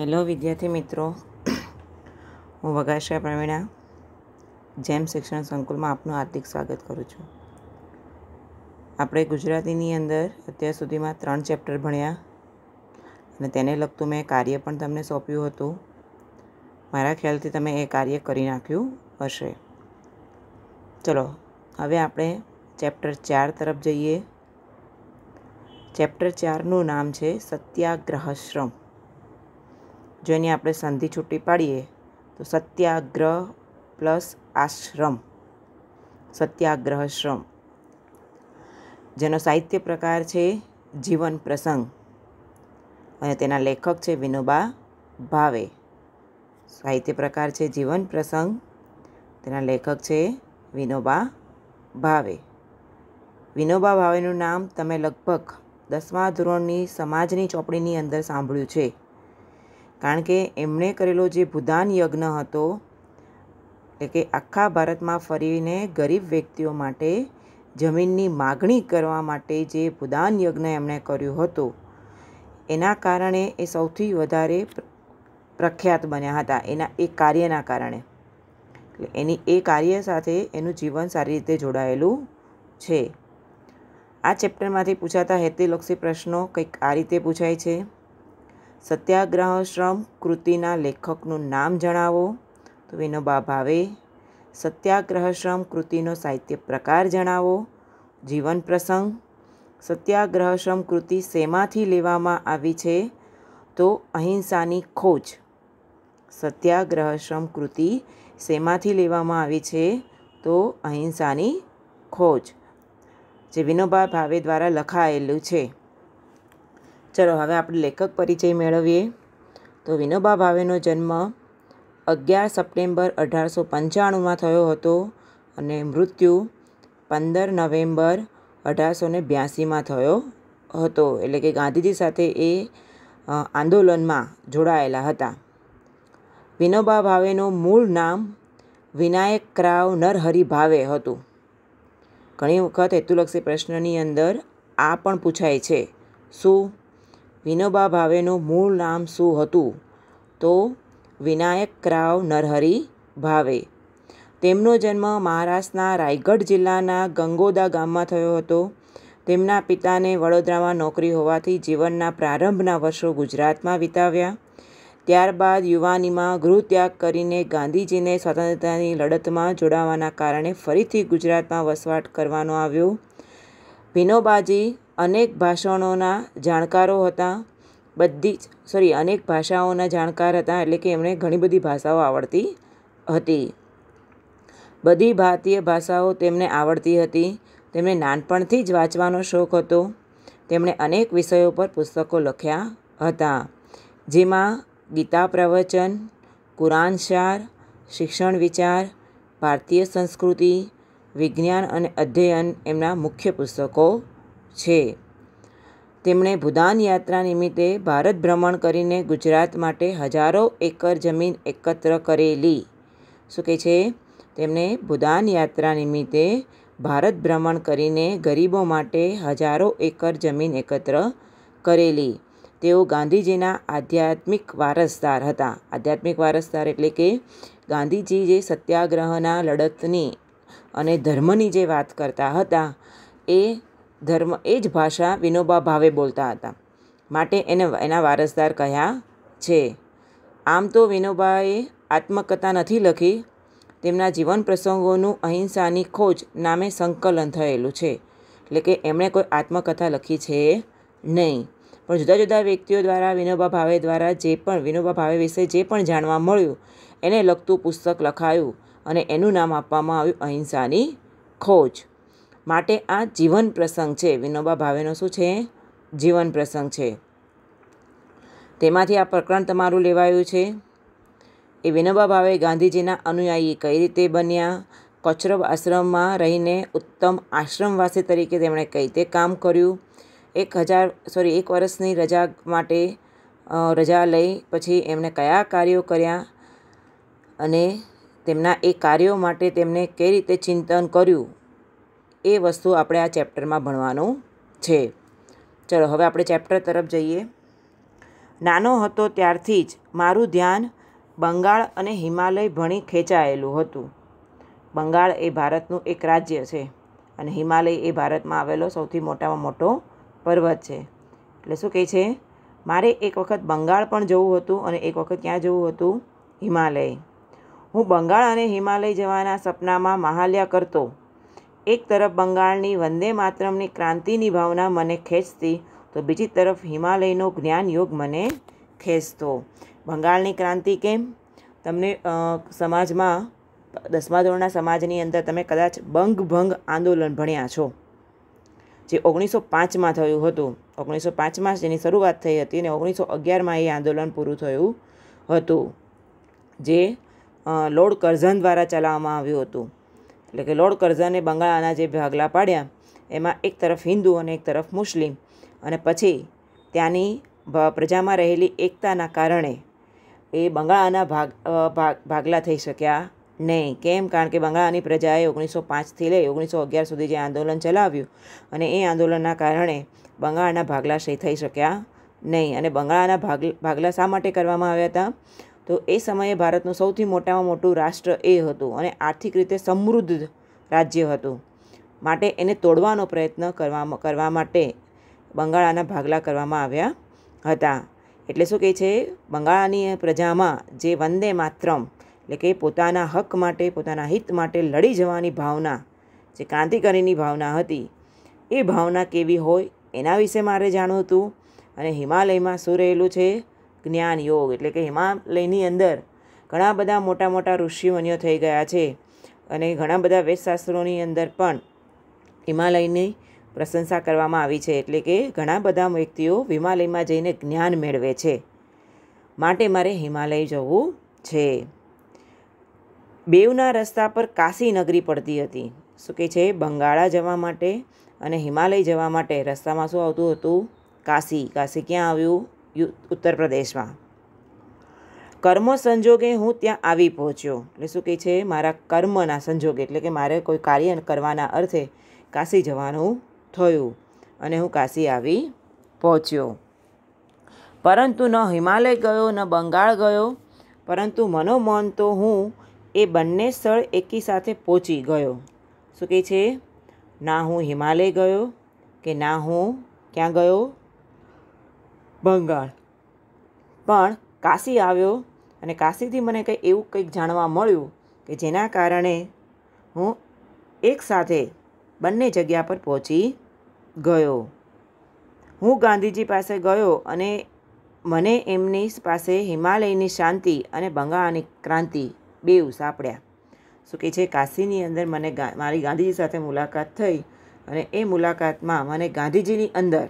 hello વિદ્યાર્થી મિત્રો હું વગાશ્રા પ્રવીણા જેમ શિક્ષણ સંકુલમાં આપનું હાર્દિક સ્વાગત કરું છું આપણે ગુજરાતીની અંદર અત્યાર સુધીમાં ત્રણ ચેપ્ટર ભણ્યા અને તેને લગતું મેં કાર્ય પણ તમને સોંપ્યું હતું મારા ખ્યાલથી તમે એ કાર્ય કરી નાખ્યું હશે ચલો હવે આપણે ચેપ્ટર ચાર તરફ જઈએ ચેપ્ટર ચારનું નામ છે સત્યાગ્રહ જો એની આપણે સંધિ છૂટી પાડીએ તો સત્યાગ્રહ પ્લસ આશ્રમ સત્યાગ્રહ શ્રમ જેનો સાહિત્ય પ્રકાર છે જીવન પ્રસંગ અને તેના લેખક છે વિનોબા ભાવે સાહિત્ય પ્રકાર છે જીવન પ્રસંગ તેના લેખક છે વિનોબા ભાવે વિનોબા ભાવેનું નામ તમે લગભગ દસમા ધોરણની સમાજની ચોપડીની અંદર સાંભળ્યું છે કારણ કે એમણે કરેલો જે ભૂદાન યજ્ઞ હતો એટલે કે આખા ભારતમાં ફરીને ગરીબ વ્યક્તિઓ માટે જમીનની માગણી કરવા માટે જે ભૂદાન યજ્ઞ એમણે કર્યું હતું એના કારણે એ સૌથી વધારે પ્રખ્યાત બન્યા હતા એના એ કાર્યના કારણે એટલે એની એ કાર્ય સાથે એનું જીવન સારી રીતે જોડાયેલું છે આ ચેપ્ટરમાંથી પૂછાતા હેતુલક્ષી પ્રશ્નો કંઈક આ રીતે પૂછાય છે સત્યાગ્રહ શ્રમ કૃતિના લેખકનું નામ જણાવો તો વિનોબા ભાવે સત્યાગ્રહ શ્રમ કૃતિનો સાહિત્ય પ્રકાર જણાવો જીવન પ્રસંગ સત્યાગ્રહ શ્રમ કૃતિ શેમાંથી લેવામાં આવી છે તો અહિંસાની ખોજ સત્યાગ્રહ શ્રમ કૃતિ શેમાંથી લેવામાં આવી છે તો અહિંસાની ખોજ જે વિનોબા ભાવે દ્વારા લખાયેલું છે ચલો હવે આપણે લેખક પરિચય મેળવીએ તો વિનોબા ભાવેનો જન્મ અગિયાર સપ્ટેમ્બર અઢારસો પંચાણુંમાં થયો હતો અને મૃત્યુ પંદર નવેમ્બર અઢારસો ને બ્યાસીમાં થયો હતો એટલે કે ગાંધીજી સાથે એ આંદોલનમાં જોડાયેલા હતા વિનોબા ભાવેનું મૂળ નામ વિનાયક રાવ નરહરિ ભાવે હતું ઘણી વખત હેતુલક્ષી પ્રશ્નની અંદર આ પણ પૂછાય છે શું વિનોબા ભાવેનું મૂળ નામ શું હતું તો વિનાયક રાવ નરહરી ભાવે તેમનો જન્મ મહારાષ્ટ્રના રાયગઢ જિલ્લાના ગંગોદા ગામમાં થયો હતો તેમના પિતાને વડોદરામાં નોકરી હોવાથી જીવનના પ્રારંભના વર્ષો ગુજરાતમાં વિતાવ્યા ત્યારબાદ યુવાનીમાં ગૃહત્યાગ કરીને ગાંધીજીને સ્વતંત્રતાની લડતમાં જોડાવાના કારણે ફરીથી ગુજરાતમાં વસવાટ કરવાનો આવ્યો ભીનોબાજી અનેક ભાષણોના જાણકારો હતા બધી જ સોરી અનેક ભાષાઓના જાણકાર હતા એટલે કે એમણે ઘણી બધી ભાષાઓ આવડતી હતી બધી ભારતીય ભાષાઓ તેમને આવડતી હતી તેમને નાનપણથી જ વાંચવાનો શોખ હતો તેમણે અનેક વિષયો પર પુસ્તકો લખ્યા હતા જેમાં ગીતા પ્રવચન કુરાનશાર શિક્ષણ વિચાર ભારતીય સંસ્કૃતિ વિજ્ઞાન અને અધ્યયન એમના મુખ્ય પુસ્તકો છે તેમણે ભૂદાન યાત્રા નિમિત્તે ભારત ભ્રમણ કરીને ગુજરાત માટે હજારો એકર જમીન એકત્ર કરેલી શું કહે છે તેમણે ભૂદાન યાત્રા નિમિત્તે ભારત ભ્રમણ કરીને ગરીબો માટે હજારો એકર જમીન એકત્ર કરેલી તેઓ ગાંધીજીના આધ્યાત્મિક વારસદાર હતા આધ્યાત્મિક વારસદાર એટલે કે ગાંધીજી જે સત્યાગ્રહના લડતની અને ધર્મની જે વાત કરતા હતા એ ધર્મ એ જ ભાષા વિનોબા ભાવે બોલતા હતા માટે એને એના વારસદાર કહ્યા છે આમ તો વિનોબાએ આત્મકથા નથી લખી તેમના જીવન પ્રસંગોનું અહિંસાની ખોજ નામે સંકલન થયેલું છે એટલે કે એમણે કોઈ આત્મકથા લખી છે નહીં પણ જુદા જુદા વ્યક્તિઓ દ્વારા વિનોબા ભાવે દ્વારા જે પણ વિનોબા ભાવે વિશે જે પણ જાણવા મળ્યું એને લગતું પુસ્તક લખાયું અને એનું નામ આપવામાં આવ્યું અહિંસાની ખોજ માટે આ જીવન પ્રસંગ છે વિનોબા ભાવેનો શું છે જીવન પ્રસંગ છે તેમાંથી આ પ્રકરણ તમારું લેવાયું છે એ વિનોબા ભાવે ગાંધીજીના અનુયાયી કઈ રીતે બન્યા કચરબ આશ્રમમાં રહીને ઉત્તમ આશ્રમવાસી તરીકે તેમણે કઈ રીતે કામ કર્યું એક હજાર સોરી એક વર્ષની રજા માટે રજા લઈ પછી એમણે કયા કાર્યો કર્યા અને તેમના એ કાર્યો માટે તેમણે કઈ રીતે ચિંતન કર્યું એ વસ્તુ આપણે આ ચેપ્ટરમાં ભણવાનું છે ચલો હવે આપણે ચેપ્ટર તરફ જઈએ નાનો હતો ત્યારથી જ મારું ધ્યાન બંગાળ અને હિમાલય ભણી ખેંચાયેલું હતું બંગાળ એ ભારતનું એક રાજ્ય છે અને હિમાલય એ ભારતમાં આવેલો સૌથી મોટામાં મોટો પર્વત છે એટલે શું કહે છે મારે એક વખત બંગાળ પણ જવું હતું અને એક વખત ક્યાં જવું હતું હિમાલય હું બંગાળ અને હિમાલય જવાના સપનામાં મહાલ્યા કરતો એક તરફ બંગાળની વંદે માતરમની ક્રાંતિની ભાવના મને ખેંચતી તો બીજી તરફ હિમાલયનો જ્ઞાન યોગ મને ખેંચતો બંગાળની ક્રાંતિ કેમ તમને સમાજમાં દસમા ધોરણના સમાજની અંદર તમે કદાચ બંગ ભંગ આંદોલન ભણ્યા છો જે ઓગણીસો પાંચમાં થયું હતું ઓગણીસો પાંચમાં જેની શરૂઆત થઈ હતી અને ઓગણીસો અગિયારમાં એ આંદોલન પૂરું થયું હતું જે લોર્ડ કરઝન દ્વારા ચલાવવામાં આવ્યું હતું એટલે કે લોર્ડ કરઝને બંગાળાના જે ભાગલા પાડ્યા એમાં એક તરફ હિન્દુ અને એક તરફ મુસ્લિમ અને પછી ત્યાંની પ્રજામાં રહેલી એકતાના કારણે એ બંગાળાના ભાગ ભાગ ભાગલા થઈ શક્યા નહીં કેમ કારણ કે બંગાળાની પ્રજાએ ઓગણીસો પાંચથી લઈ ઓગણીસો અગિયાર સુધી જે આંદોલન ચલાવ્યું અને એ આંદોલનના કારણે બંગાળના ભાગલાશય થઈ શક્યા નહીં અને બંગાળાના ભાગ ભાગલા શા માટે કરવામાં આવ્યા હતા તો એ સમયે ભારતનું સૌથી મોટામાં મોટું રાષ્ટ્ર એ હતું અને આર્થિક રીતે સમૃદ્ધ રાજ્ય હતું માટે એને તોડવાનો પ્રયત્ન કરવામાં કરવા માટે બંગાળાના ભાગલા કરવામાં આવ્યા હતા એટલે શું કહે છે બંગાળાની પ્રજામાં જે વંદે માત્રમ એટલે કે પોતાના હક માટે પોતાના હિત માટે લડી જવાની ભાવના જે ક્રાંતિકારીની ભાવના હતી એ ભાવના કેવી હોય એના વિશે મારે જાણવું હતું અને હિમાલયમાં શું રહેલું છે જ્ઞાન યોગ એટલે કે હિમાલયની અંદર ઘણા બધા મોટા મોટા ઋષિમુનિઓ થઈ ગયા છે અને ઘણા બધા વેદશાસ્ત્રોની અંદર પણ હિમાલયની પ્રશંસા કરવામાં આવી છે એટલે કે ઘણા બધા વ્યક્તિઓ હિમાલયમાં જઈને જ્ઞાન મેળવે છે માટે મારે હિમાલય જવું છે બેવના રસ્તા પર કાશી નગરી પડતી હતી શું કે છે બંગાળા જવા માટે અને હિમાલય જવા માટે રસ્તામાં શું આવતું હતું કાશી કાશી ક્યાં આવ્યું ઉત્તર પ્રદેશમાં કર્મ સંજોગે હું ત્યાં આવી પહોંચ્યો એટલે શું કહે છે મારા કર્મના સંજોગે એટલે કે મારે કોઈ કાર્ય કરવાના અર્થે કાશી જવાનું થયું અને હું કાશી આવી પહોંચ્યો પરંતુ ન હિમાલય ગયો ન બંગાળ ગયો પરંતુ મનોમન તો હું એ બંને સ્થળ એકી સાથે પહોંચી ગયો શું કહે છે ના હું હિમાલય ગયો કે ના હું ક્યાં ગયો બંગાળ પણ કાશી આવ્યો અને કાશીથી મને કંઈ એવું કંઈક જાણવા મળ્યું કે જેના કારણે હું એકસાથે બંને જગ્યા પર પહોંચી ગયો હું ગાંધીજી પાસે ગયો અને મને એમની પાસે હિમાલયની શાંતિ અને બંગાળની ક્રાંતિ બે સાંપડ્યા શું કે છે કાશીની અંદર મને મારી ગાંધીજી સાથે મુલાકાત થઈ અને એ મુલાકાતમાં મને ગાંધીજીની અંદર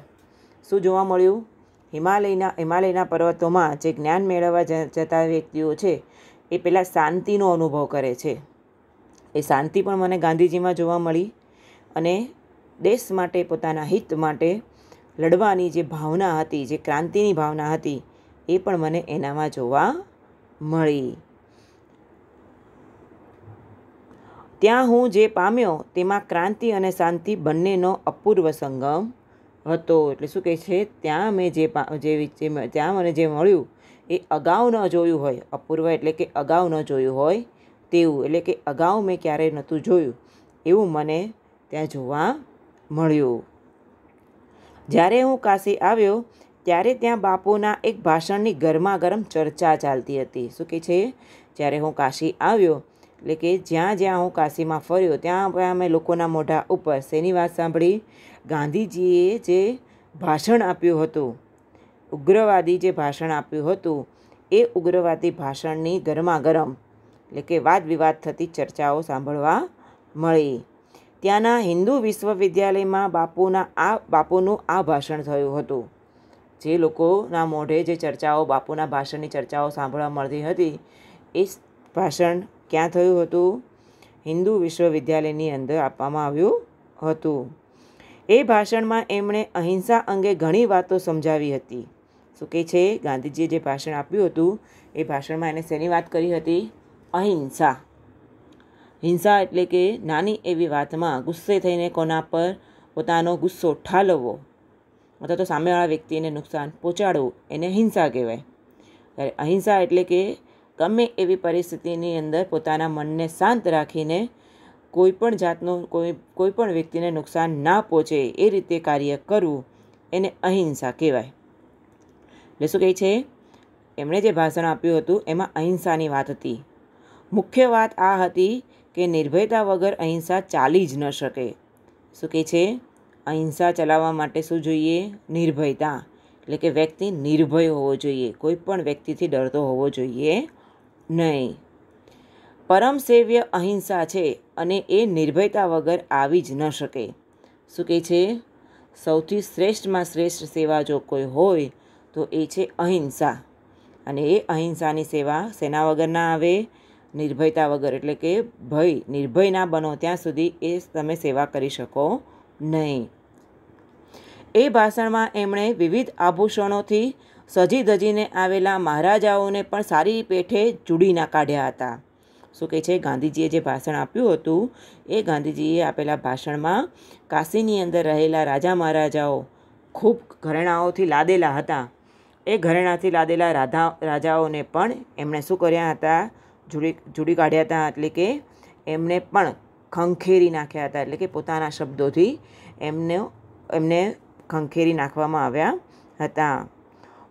શું જોવા મળ્યું હિમાલયના હિમાલયના પર્વતોમાં જે જ્ઞાન મેળવવા જતા વ્યક્તિઓ છે એ પહેલાં શાંતિનો અનુભવ કરે છે એ શાંતિ પણ મને ગાંધીજીમાં જોવા મળી અને દેશ માટે પોતાના હિત માટે લડવાની જે ભાવના હતી જે ક્રાંતિની ભાવના હતી એ પણ મને એનામાં જોવા મળી ત્યાં હું જે પામ્યો તેમાં ક્રાંતિ અને શાંતિ બંનેનો અપૂર્વ સંગમ હતો એટલે શું કહે છે ત્યાં મેં જે જે ત્યાં મને જે મળ્યું એ અગાઉ ન જોયું હોય અપૂર્વ એટલે કે અગાઉ ન જોયું હોય તેવું એટલે કે અગાઉ મેં ક્યારેય નહોતું જોયું એવું મને ત્યાં જોવા મળ્યું જ્યારે હું કાશી આવ્યો ત્યારે ત્યાં બાપુના એક ભાષણની ગરમા ગરમ ચર્ચા ચાલતી હતી શું કહે છે જ્યારે હું કાશી આવ્યો એટલે કે જ્યાં જ્યાં હું કાશીમાં ફર્યો ત્યાં અમે લોકોના મોઢા ઉપર શેની વાત સાંભળી ગાંધીજીએ જે ભાષણ આપ્યું હતું ઉગ્રવાદી જે ભાષણ આપ્યું હતું એ ઉગ્રવાદી ભાષણની ગરમાગરમ એટલે કે વાદ વિવાદ થતી ચર્ચાઓ સાંભળવા મળી ત્યાંના હિન્દુ વિશ્વવિદ્યાલયમાં બાપુના આ બાપુનું આ ભાષણ થયું હતું જે લોકોના મોઢે જે ચર્ચાઓ બાપુના ભાષણની ચર્ચાઓ સાંભળવા મળતી હતી એ ભાષણ ક્યાં થયું હતું હિન્દુ વિશ્વવિદ્યાલયની અંદર આપવામાં આવ્યું હતું એ ભાષણમાં એમણે અહિંસા અંગે ઘણી વાતો સમજાવી હતી શું કે છે ગાંધીજીએ જે ભાષણ આપ્યું હતું એ ભાષણમાં એણે શેની વાત કરી હતી અહિંસા હિંસા એટલે કે નાની એવી વાતમાં ગુસ્સે થઈને કોના પર પોતાનો ગુસ્સો ઠાલવવો અથવા તો સામેવાળા વ્યક્તિને નુકસાન પહોંચાડવું એને હિંસા કહેવાય અહિંસા એટલે કે ગમે એવી પરિસ્થિતિની અંદર પોતાના મનને શાંત રાખીને કોઈ પણ જાતનું કોઈ કોઈ પણ વ્યક્તિને નુકસાન ના પહોંચે એ રીતે કાર્ય કરવું એને અહિંસા કહેવાય એટલે શું કહે છે એમણે જે ભાષણ આપ્યું હતું એમાં અહિંસાની વાત હતી મુખ્ય વાત આ હતી કે નિર્ભયતા વગર અહિંસા ચાલી જ ન શકે શું કહે છે અહિંસા ચલાવવા માટે શું જોઈએ નિર્ભયતા એટલે કે વ્યક્તિ નિર્ભય હોવો જોઈએ કોઈ પણ વ્યક્તિથી ડરતો હોવો જોઈએ નહીં પરમ સેવ્ય અહિંસા છે અને એ નિર્ભયતા વગર આવી જ ન શકે શું કહે છે સૌથી શ્રેષ્ઠમાં શ્રેષ્ઠ સેવા જો કોઈ હોય તો એ છે અહિંસા અને એ અહિંસાની સેવા સેના વગર ના આવે નિર્ભયતા વગર એટલે કે ભય નિર્ભય ના બનો ત્યાં સુધી એ તમે સેવા કરી શકો નહીં એ ભાષણમાં એમણે વિવિધ આભૂષણોથી સજી ધજીને આવેલા મહારાજાઓને પણ સારી પેઠે જુડી ના કાઢ્યા હતા શું કહે છે ગાંધીજીએ જે ભાષણ આપ્યું હતું એ ગાંધીજીએ આપેલા ભાષણમાં કાશીની અંદર રહેલા રાજા મહારાજાઓ ખૂબ ઘરેણાઓથી લાદેલા હતા એ ઘરેણાથી લાદેલા રાધા રાજાઓને પણ એમણે શું કર્યા હતા જુડી જુડી કાઢ્યા હતા એટલે કે એમણે પણ ખંખેરી નાખ્યા હતા એટલે કે પોતાના શબ્દોથી એમને એમને ખંખેરી નાખવામાં આવ્યા હતા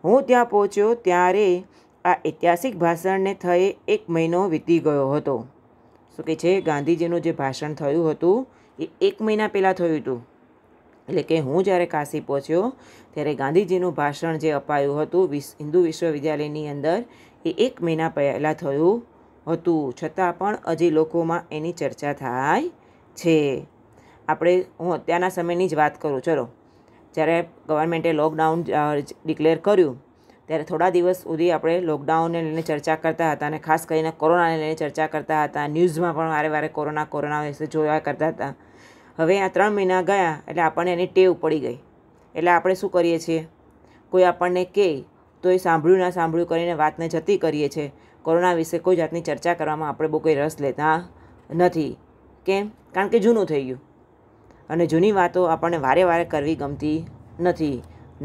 હું ત્યાં પહોંચ્યો ત્યારે આ ઐતિહાસિક ભાષણને થયે એક મહિનો વીતી ગયો હતો શું કે છે ગાંધીજીનું જે ભાષણ થયું હતું એ એક મહિના પહેલાં થયું હતું એટલે કે હું જ્યારે કાશી પહોંચ્યો ત્યારે ગાંધીજીનું ભાષણ જે અપાયું હતું વિસ હિન્દુ વિશ્વવિદ્યાલયની અંદર એ એક મહિના પહેલાં થયું હતું છતાં પણ હજી લોકોમાં એની ચર્ચા થાય છે આપણે હું અત્યારના સમયની જ વાત કરું ચલો જ્યારે ગવર્મેન્ટે લોકડાઉન ડિક્લેર કર્યું ત્યારે થોડા દિવસ સુધી આપણે લોકડાઉનને લઈને ચર્ચા કરતા હતા અને ખાસ કરીને કોરોનાને લઈને ચર્ચા કરતા હતા ન્યૂઝમાં પણ વારે વારે કોરોના કોરોના વિશે જોયા કરતા હતા હવે આ ત્રણ મહિના ગયા એટલે આપણને એની ટેવ પડી ગઈ એટલે આપણે શું કરીએ છીએ કોઈ આપણને કહે તો એ સાંભળ્યું ના સાંભળ્યું કરીને વાતને જતી કરીએ છીએ કોરોના વિશે કોઈ જાતની ચર્ચા કરવામાં આપણે બહુ કોઈ રસ લેતા નથી કેમ કારણ કે જૂનું થઈ ગયું અને જૂની વાતો આપણને વારે વારે કરવી ગમતી નથી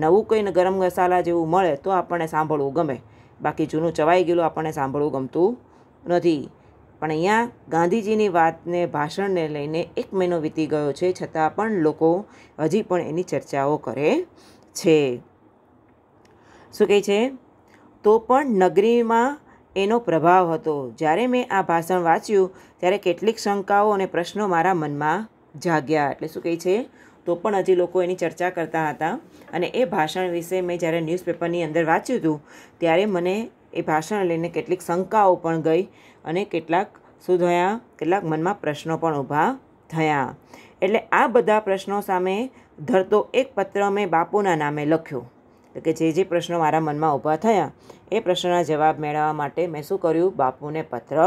નવું કોઈ ગરમ મસાલા જેવું મળે તો આપણને સાંભળવું ગમે બાકી જૂનું ચવાઈ ગયેલું આપણને સાંભળવું ગમતું નથી પણ અહીંયા ગાંધીજીની વાતને ભાષણને લઈને એક મહિનો વીતી ગયો છે છતાં પણ લોકો હજી પણ એની ચર્ચાઓ કરે છે શું કહે છે તો પણ નગરીમાં એનો પ્રભાવ હતો જ્યારે મેં આ ભાષણ વાંચ્યું ત્યારે કેટલીક શંકાઓ અને પ્રશ્નો મારા મનમાં જાગ્યા એટલે શું કહે છે તો પણ હજી લોકો એની ચર્ચા કરતા હતા અને એ ભાષણ વિશે મેં જ્યારે ન્યૂઝપેપરની અંદર વાંચ્યું હતું ત્યારે મને એ ભાષણ લઈને કેટલીક શંકાઓ પણ ગઈ અને કેટલાક શું થયા કેટલાક મનમાં પ્રશ્નો પણ ઊભા થયા એટલે આ બધા પ્રશ્નો સામે ધરતો એક પત્ર મેં બાપુના નામે લખ્યો કે જે જે પ્રશ્નો મારા મનમાં ઊભા થયા એ પ્રશ્નના જવાબ મેળવવા માટે મેં શું કર્યું બાપુને પત્ર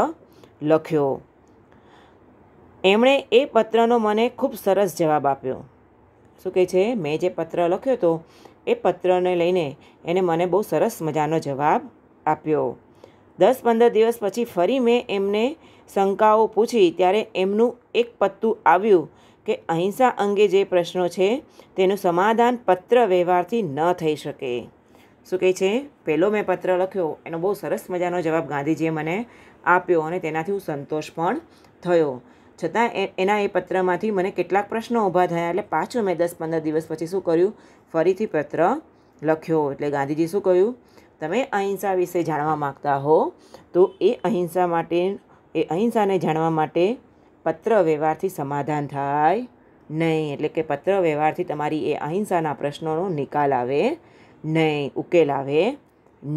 લખ્યો એમણે એ પત્રનો મને ખૂબ સરસ જવાબ આપ્યો શું કહે છે મેં જે પત્ર લખ્યો હતો એ પત્રને લઈને એને મને બહુ સરસ મજાનો જવાબ આપ્યો દસ પંદર દિવસ પછી ફરી મેં એમને શંકાઓ પૂછી ત્યારે એમનું એક પત્તું આવ્યું કે અહિંસા અંગે જે પ્રશ્નો છે તેનું સમાધાન પત્ર વ્યવહારથી ન થઈ શકે શું કહે છે પહેલો મેં પત્ર લખ્યો એનો બહુ સરસ મજાનો જવાબ ગાંધીજીએ મને આપ્યો અને તેનાથી હું સંતોષ પણ થયો છતાં એના એ પત્રમાંથી મને કેટલાક પ્રશ્નો ઊભા થયા એટલે પાછું મેં દસ પંદર દિવસ પછી શું કર્યું ફરીથી પત્ર લખ્યો એટલે ગાંધીજી શું કહ્યું તમે અહિંસા વિશે જાણવા માગતા હો તો એ અહિંસા માટે એ અહિંસાને જાણવા માટે પત્ર વ્યવહારથી સમાધાન થાય નહીં એટલે કે પત્ર વ્યવહારથી તમારી એ અહિંસાના પ્રશ્નોનો નિકાલ આવે નહીં ઉકેલ આવે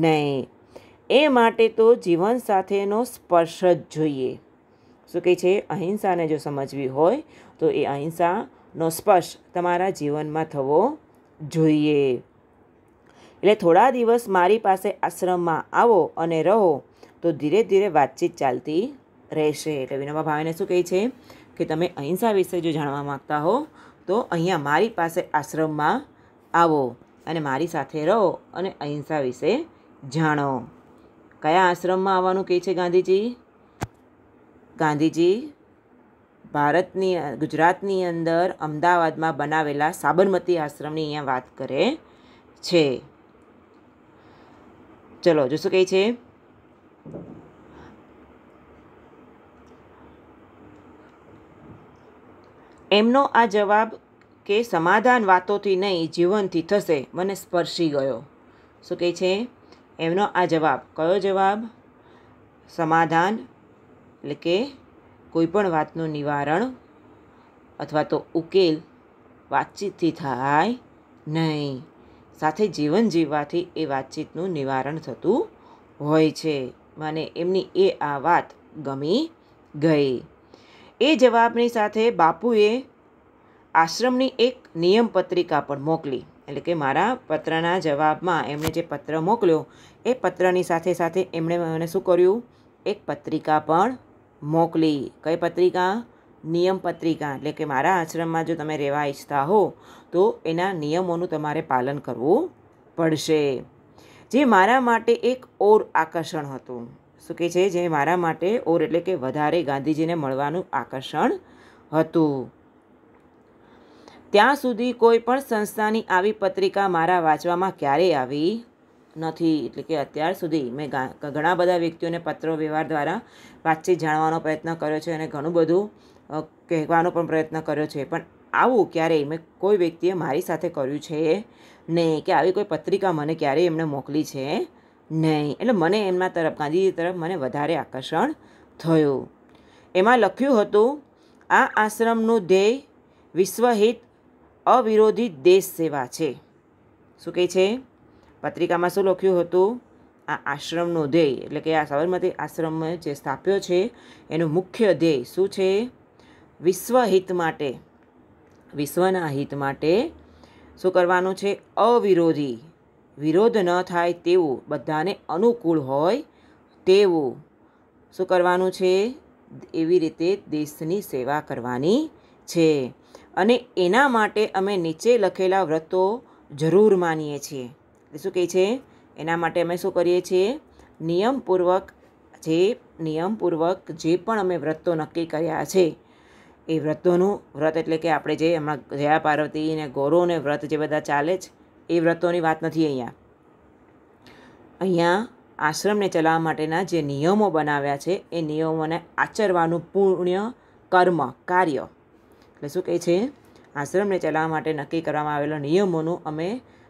નહીં એ માટે તો જીવન સાથેનો સ્પર્શ જ જોઈએ શું કહે છે અહિંસાને જો સમજવી હોય તો એ અહિંસાનો સ્પર્શ તમારા જીવનમાં થવો જોઈએ એટલે થોડા દિવસ મારી પાસે આશ્રમમાં આવો અને રહો તો ધીરે ધીરે વાતચીત ચાલતી રહેશે એટલે વિનોબા ભાવેને શું કહે છે કે તમે અહિંસા વિશે જો જાણવા માગતા હો તો અહીંયા મારી પાસે આશ્રમમાં આવો અને મારી સાથે રહો અને અહિંસા વિશે જાણો કયા આશ્રમમાં આવવાનું કહે છે ગાંધીજી ગાંધીજી ભારતની ગુજરાતની અંદર અમદાવાદમાં બનાવેલા સાબરમતી આશ્રમની અહીંયા વાત કરે છે ચલો જો શું કહે છે એમનો આ જવાબ કે સમાધાન વાતોથી નહીં જીવનથી થશે મને સ્પર્શી ગયો શું કહે છે એમનો આ જવાબ કયો જવાબ સમાધાન એટલે કે કોઈપણ વાતનું નિવારણ અથવા તો ઉકેલ વાતચીતથી થાય નહીં સાથે જીવન જીવવાથી એ વાતચીતનું નિવારણ થતું હોય છે મને એમની એ આ વાત ગમી ગઈ એ જવાબની સાથે બાપુએ આશ્રમની એક નિયમ પત્રિકા પણ મોકલી એટલે કે મારા પત્રના જવાબમાં એમણે જે પત્ર મોકલ્યો એ પત્રની સાથે સાથે એમણે મને શું કર્યું એક પત્રિકા પણ મોકલી કઈ પત્રિકા નિયમ પત્રિકા એટલે કે મારા આશ્રમમાં જો તમે રહેવા ઈચ્છતા હો તો એના નિયમોનું તમારે પાલન કરવું પડશે જે મારા માટે એક ઓર આકર્ષણ હતું શું કે છે જે મારા માટે ઓર એટલે કે વધારે ગાંધીજીને મળવાનું આકર્ષણ હતું ત્યાં સુધી કોઈ પણ સંસ્થાની આવી પત્રિકા મારા વાંચવામાં ક્યારેય આવી નથી એટલે કે અત્યાર સુધી મેં ઘણા બધા વ્યક્તિઓને પત્રો વ્યવહાર દ્વારા વાતચીત જાણવાનો પ્રયત્ન કર્યો છે અને ઘણું બધું કહેવાનો પણ પ્રયત્ન કર્યો છે પણ આવું ક્યારેય મેં કોઈ વ્યક્તિએ મારી સાથે કર્યું છે નહીં કે આવી કોઈ પત્રિકા મને ક્યારેય એમણે મોકલી છે નહીં એટલે મને એમના તરફ ગાંધીજી તરફ મને વધારે આકર્ષણ થયું એમાં લખ્યું હતું આ આશ્રમનું ધ્યેય વિશ્વહિત અવિરોધી દેશ સેવા છે શું કહે છે પત્રિકામાં શું લખ્યું હતું આ આશ્રમનો ધ્યેય એટલે કે આ સાબરમતી આશ્રમ જે સ્થાપ્યો છે એનું મુખ્ય ધ્યેય શું છે વિશ્વહિત માટે વિશ્વના હિત માટે શું કરવાનું છે અવિરોધી વિરોધ ન થાય તેવું બધાને અનુકૂળ હોય તેવું શું કરવાનું છે એવી રીતે દેશની સેવા કરવાની છે અને એના માટે અમે નીચે લખેલા વ્રતો જરૂર માનીએ છીએ શું કહે છે એના માટે અમે શું કરીએ છીએ નિયમપૂર્વક જે નિયમપૂર્વક જે પણ અમે વ્રતો નક્કી કર્યા છે એ વ્રતોનું વ્રત એટલે કે આપણે જે હમણાં જયા પાર્વતી ને ગૌરવને વ્રત જે બધા ચાલે છે એ વ્રતોની વાત નથી અહીંયા અહીંયા આશ્રમને ચલાવવા માટેના જે નિયમો બનાવ્યા છે એ નિયમોને આચરવાનું પુણ્ય કર્મ કાર્ય એટલે શું કહે છે આશ્રમને ચલાવવા માટે નક્કી કરવામાં આવેલા નિયમોનું અમે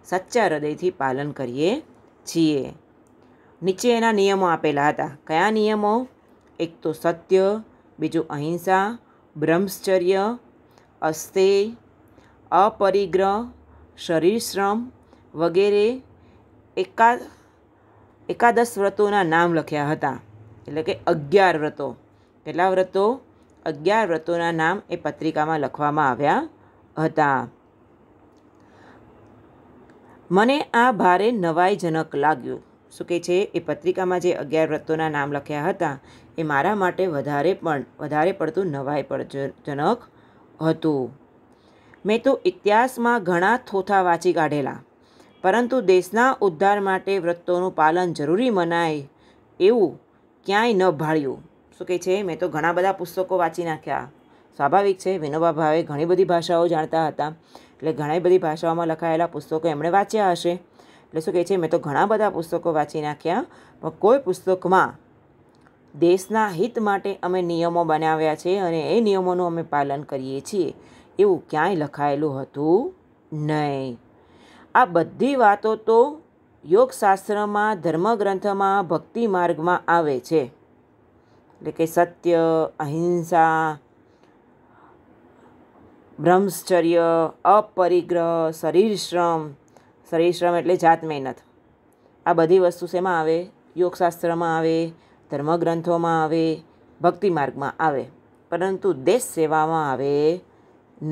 સચ્ચા હૃદયથી પાલન કરીએ છીએ નીચે એના નિયમો આપેલા હતા કયા નિયમો એક તો સત્ય બીજું અહિંસા બ્રહ્મચર્ય અસ્તેય અપરિગ્રહ શરીરશ્રમ વગેરે એકાદ એકાદશ વ્રતોના નામ લખ્યા હતા એટલે કે અગિયાર વ્રતો પહેલાં વ્રતો અગિયાર વ્રતોના નામ એ પત્રિકામાં લખવામાં આવ્યા હતા મને આ ભારે નવાઈજનક લાગ્યું શું કે છે એ પત્રિકામાં જે અગિયાર વ્રતોના નામ લખ્યા હતા એ મારા માટે વધારે પણ વધારે પડતું નવાઈજનક હતું મેં તો ઇતિહાસમાં ઘણા થોથા વાંચી કાઢેલા પરંતુ દેશના ઉદ્ધાર માટે વ્રતોનું પાલન જરૂરી મનાય એવું ક્યાંય ન ભાળ્યું શું કહે છે મેં તો ઘણા બધા પુસ્તકો વાંચી નાખ્યા સ્વાભાવિક છે વિનોબા ભાવે ઘણી બધી ભાષાઓ જાણતા હતા એટલે ઘણી બધી ભાષાઓમાં લખાયેલા પુસ્તકો એમણે વાંચ્યા હશે એટલે શું કહે છે મેં તો ઘણા બધા પુસ્તકો વાંચી નાખ્યા પણ કોઈ પુસ્તકમાં દેશના હિત માટે અમે નિયમો બનાવ્યા છે અને એ નિયમોનું અમે પાલન કરીએ છીએ એવું ક્યાંય લખાયેલું હતું નહીં આ બધી વાતો તો યોગશાસ્ત્રમાં ધર્મગ્રંથમાં ભક્તિ માર્ગમાં આવે છે એટલે કે સત્ય અહિંસા બ્રહ્મચર્ય અપરિગ્રહ શરીરશ્રમ શરીરશ્રમ એટલે જાત મહેનત આ બધી વસ્તુ શેમાં આવે યોગશાસ્ત્રમાં આવે ધર્મગ્રંથોમાં આવે ભક્તિ માર્ગમાં આવે પરંતુ દેશ સેવામાં આવે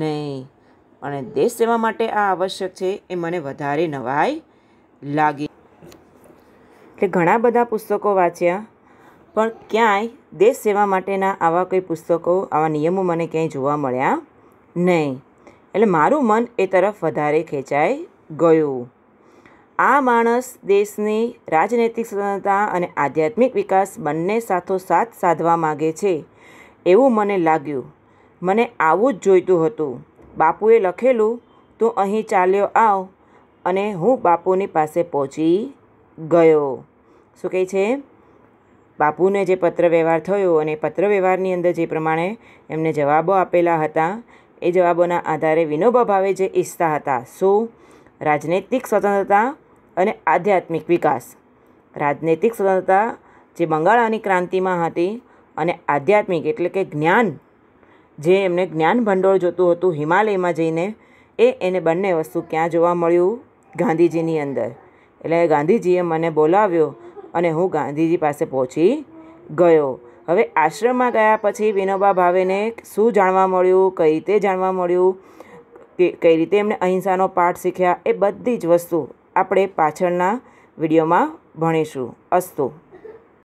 નહીં અને દેશ સેવા માટે આ આવશ્યક છે એ મને વધારે નવાઈ લાગી એટલે ઘણા બધા પુસ્તકો વાંચ્યા પણ ક્યાંય દેશ સેવા માટેના આવા કોઈ પુસ્તકો આવા નિયમો મને ક્યાંય જોવા મળ્યા નહીં એટલે મારું મન એ તરફ વધારે ખેંચાઈ ગયું આ માણસ દેશની રાજનૈતિક સ્વતંત્રતા અને આધ્યાત્મિક વિકાસ બંને સાથોસાથ સાધવા માગે છે એવું મને લાગ્યું મને આવું જ જોઈતું હતું બાપુએ લખેલું તું અહીં ચાલ્યો આવ અને હું બાપુની પાસે પહોંચી ગયો શું કહે છે બાપુને જે પત્ર વ્યવહાર થયો અને પત્ર વ્યવહારની અંદર જે પ્રમાણે એમને જવાબો આપેલા હતા એ જવાબોના આધારે વિનોબા ભાવે જે ઈચ્છતા હતા શું રાજનૈતિક સ્વતંત્રતા અને આધ્યાત્મિક વિકાસ રાજનૈતિક સ્વતંત્રતા જે બંગાળાની ક્રાંતિમાં હતી અને આધ્યાત્મિક એટલે કે જ્ઞાન જે એમને જ્ઞાન ભંડોળ જોતું હતું હિમાલયમાં જઈને એ એને બંને વસ્તુ ક્યાં જોવા મળ્યું ગાંધીજીની અંદર એટલે ગાંધીજીએ મને બોલાવ્યો અને હું ગાંધીજી પાસે પહોંચી ગયો હવે આશ્રમમાં ગયા પછી વિનોબા ભાવેને શું જાણવા મળ્યું કઈ રીતે જાણવા મળ્યું કે કઈ રીતે એમણે અહિંસાનો પાઠ શીખ્યા એ બધી જ વસ્તુ આપણે પાછળના વિડીયોમાં ભણીશું અસ્તુ